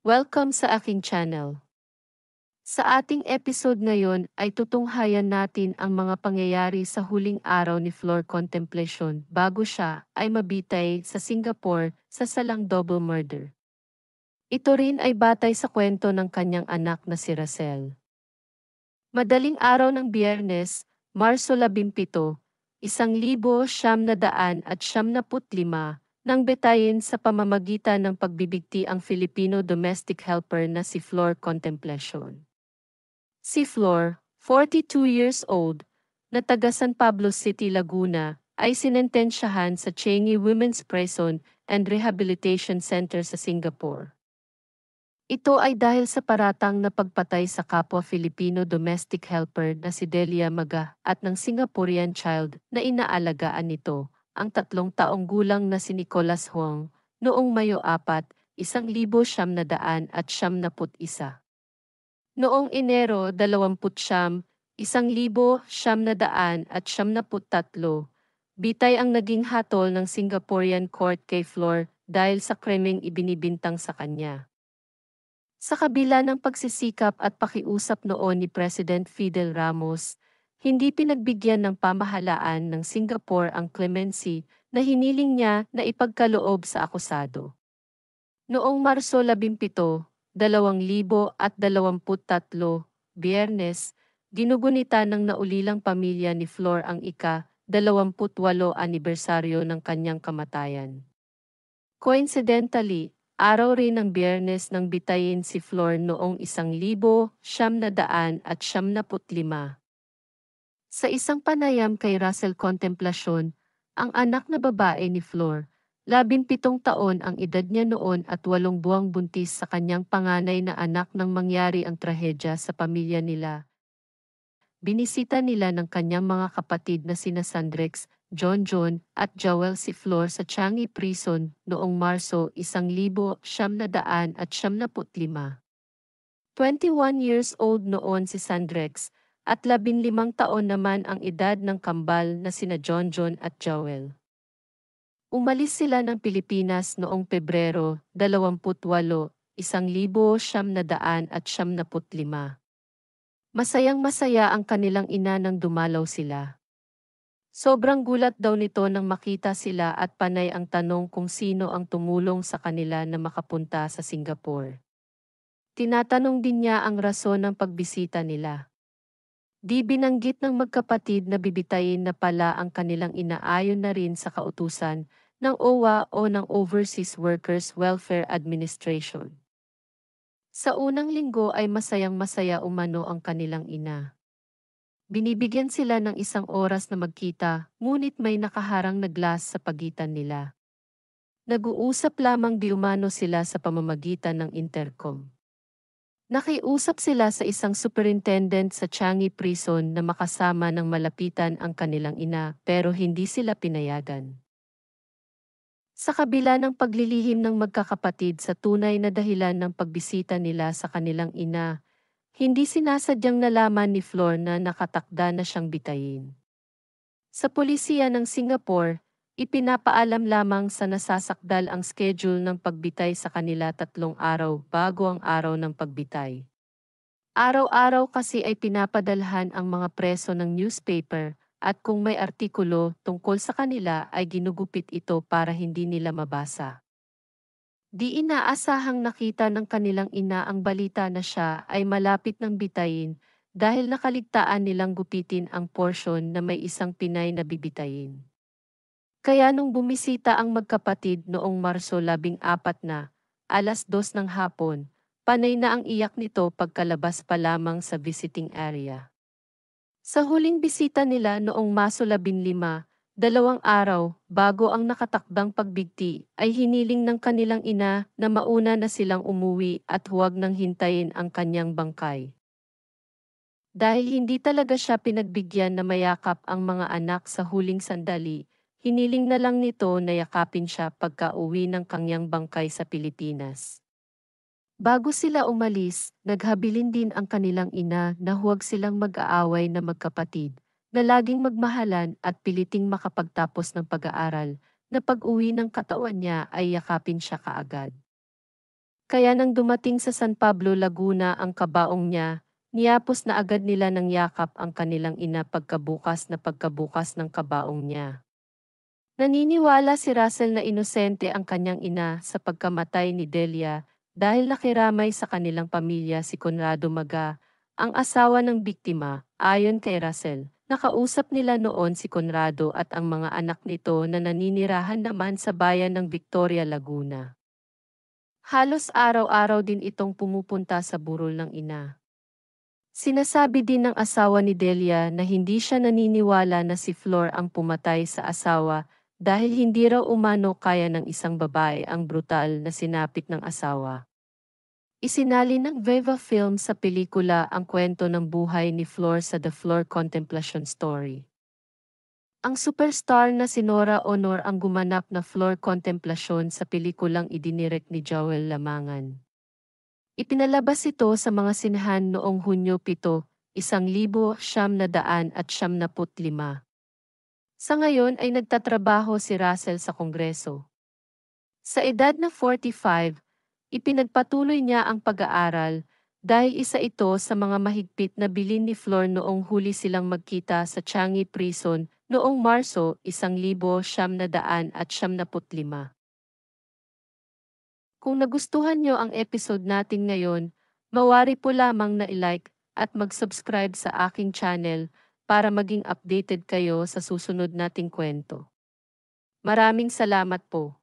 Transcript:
Welcome sa aking channel. Sa ating episode ngayon ay tutunghayan natin ang mga pangyayari sa huling araw ni Floor Contemplation bago siya ay mabitay sa Singapore sa salang double murder. Ito rin ay batay sa kwento ng kanyang anak na si Russell. Madaling araw ng biyernes, Marso 17, isang libo na daan at siyam na put nang betayin sa pamamagitan ng pagbibigti ang Filipino domestic helper na si Flor Contemplacion. Si Flor, 42 years old, na taga San Pablo City, Laguna, ay sinentensyahan sa Changi Women's Prison and Rehabilitation Center sa Singapore. Ito ay dahil sa paratang na pagpatay sa kapwa Filipino domestic helper na si Delia Maga at ng Singaporean child na inaalagaan nito, ang tatlong taong gulang na si Nicholas Huang noong Mayo 4, 1971. Noong Enero 29, 1973, bitay ang naging hatol ng Singaporean court kay Floor dahil sa kremeng ibinibintang sa kanya. Sa kabila ng pagsisikap at pakiusap noon ni President Fidel Ramos, hindi pinagbigyan ng pamahalaan ng Singapore ang clemency na hiniling niya na ipagkaloob sa akusado. Noong Marso 17, 2023, Biyernes, ginugunita ng naulilang pamilya ni Flor ang ika-28 anibersaryo ng kanyang kamatayan. Coincidentally, araw rin ng biyernes nang bitayin si Flor noong 1975. Sa isang panayam kay Russell Contemplacion, ang anak na babae ni Flor, labinpitong taon ang edad niya noon at walong buwang buntis sa kanyang panganay na anak nang mangyari ang trahedya sa pamilya nila. Binisita nila ng kanyang mga kapatid na sina Sandrex, John John, at Joel si Flor sa Changi Prison noong Marso 1975. 21 years old noon si Sandrex, at labinlimang taon naman ang edad ng kambal na sina John John at Joel. Umalis sila ng Pilipinas noong Pebrero 28, 1975. Masayang-masaya ang kanilang ina nang dumalaw sila. Sobrang gulat daw nito nang makita sila at panay ang tanong kung sino ang tumulong sa kanila na makapunta sa Singapore. Tinatanong din niya ang rason ng pagbisita nila. Di binanggit ng magkapatid na bibitayin na pala ang kanilang inaayon na rin sa kautusan ng OWA o ng Overseas Workers Welfare Administration. Sa unang linggo ay masayang-masaya umano ang kanilang ina. Binibigyan sila ng isang oras na magkita, ngunit may nakaharang na glass sa pagitan nila. Nag-uusap lamang di umano sila sa pamamagitan ng intercom. Nakiusap sila sa isang superintendent sa Changi Prison na makasama ng malapitan ang kanilang ina pero hindi sila pinayagan. Sa kabila ng paglilihim ng magkakapatid sa tunay na dahilan ng pagbisita nila sa kanilang ina, hindi sinasadyang nalaman ni Flor na nakatakda na siyang bitayin. Sa polisiya ng Singapore, Ipinapaalam lamang sa nasasakdal ang schedule ng pagbitay sa kanila tatlong araw bago ang araw ng pagbitay. Araw-araw kasi ay pinapadalhan ang mga preso ng newspaper at kung may artikulo tungkol sa kanila ay ginugupit ito para hindi nila mabasa. Di inaasahang nakita ng kanilang ina ang balita na siya ay malapit ng bitayin dahil nakaligtaan nilang gupitin ang porsyon na may isang Pinay na bibitayin. Kaya nung bumisita ang magkapatid noong Marso 14 na, alas 2 ng hapon, panay na ang iyak nito pagkalabas pa lamang sa visiting area. Sa huling bisita nila noong Maso 15, Dalawang araw bago ang nakatakdang pagbigti ay hiniling ng kanilang ina na mauna na silang umuwi at huwag nang hintayin ang kanyang bangkay. Dahil hindi talaga siya pinagbigyan na mayakap ang mga anak sa huling sandali, Hiniling na lang nito na yakapin siya pagka-uwi ng kanyang bangkay sa Pilipinas. Bago sila umalis, naghabilin din ang kanilang ina na huwag silang mag-aaway na magkapatid, na laging magmahalan at piliting makapagtapos ng pag-aaral, na pag-uwi ng katawan niya ay yakapin siya kaagad. Kaya nang dumating sa San Pablo, Laguna ang kabaong niya, niyapos na agad nila ng yakap ang kanilang ina pagkabukas na pagkabukas ng kabaong niya. Naniniwala si Russell na inosente ang kanyang ina sa pagkamatay ni Delia dahil nakiramay sa kanilang pamilya si Conrado Maga, ang asawa ng biktima, ayon kay Russell. Nakausap nila noon si Conrado at ang mga anak nito na naninirahan naman sa bayan ng Victoria, Laguna. Halos araw-araw din itong pumupunta sa burol ng ina. Sinasabi din ng asawa ni Delia na hindi siya naniniwala na si Flor ang pumatay sa asawa dahil hindi raw umano kaya ng isang babae ang brutal na sinapit ng asawa. Isinali ng Veva Film sa pelikula ang kwento ng buhay ni Flor sa The Flor Contemplation Story. Ang superstar na si Nora Honor ang gumanap na Flor Contemplation sa pelikulang idinirek ni Joel Lamangan. Ipinalabas ito sa mga sinahan noong Hunyo 7, 1975. Sa ngayon ay nagtatrabaho si Russell sa Kongreso. Sa edad na 45, ipinagpatuloy niya ang pag-aaral dahil isa ito sa mga mahigpit na bilin ni Flor noong huli silang magkita sa Changi Prison noong Marso 1975. Kung nagustuhan niyo ang episode natin ngayon, mawari po lamang na i-like at mag-subscribe sa aking channel para maging updated kayo sa susunod nating kwento. Maraming salamat po.